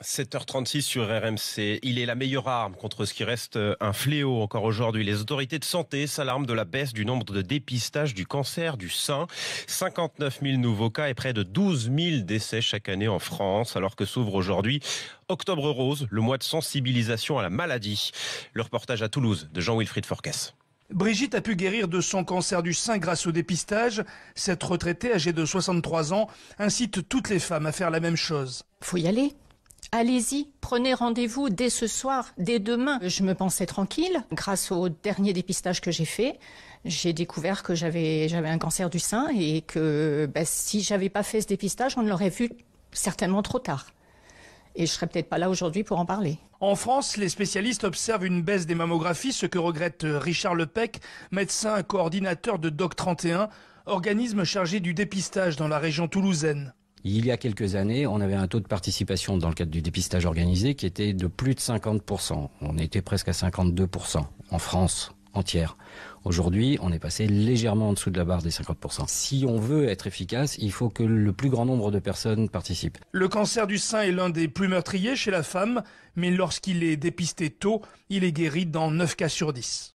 7h36 sur RMC. Il est la meilleure arme contre ce qui reste euh, un fléau encore aujourd'hui. Les autorités de santé s'alarment de la baisse du nombre de dépistages du cancer du sein. 59 000 nouveaux cas et près de 12 000 décès chaque année en France, alors que s'ouvre aujourd'hui Octobre Rose, le mois de sensibilisation à la maladie. Le reportage à Toulouse de Jean-Wilfried Forcas. Brigitte a pu guérir de son cancer du sein grâce au dépistage. Cette retraitée, âgée de 63 ans, incite toutes les femmes à faire la même chose. Faut y aller. Allez-y, prenez rendez-vous dès ce soir, dès demain. Je me pensais tranquille. Grâce au dernier dépistage que j'ai fait, j'ai découvert que j'avais un cancer du sein et que ben, si j'avais pas fait ce dépistage, on l'aurait vu certainement trop tard. Et je serais peut-être pas là aujourd'hui pour en parler. En France, les spécialistes observent une baisse des mammographies, ce que regrette Richard Lepec, médecin coordinateur de Doc 31, organisme chargé du dépistage dans la région toulousaine. Il y a quelques années, on avait un taux de participation dans le cadre du dépistage organisé qui était de plus de 50%. On était presque à 52% en France entière. Aujourd'hui, on est passé légèrement en dessous de la barre des 50%. Si on veut être efficace, il faut que le plus grand nombre de personnes participent. Le cancer du sein est l'un des plus meurtriers chez la femme, mais lorsqu'il est dépisté tôt, il est guéri dans 9 cas sur 10.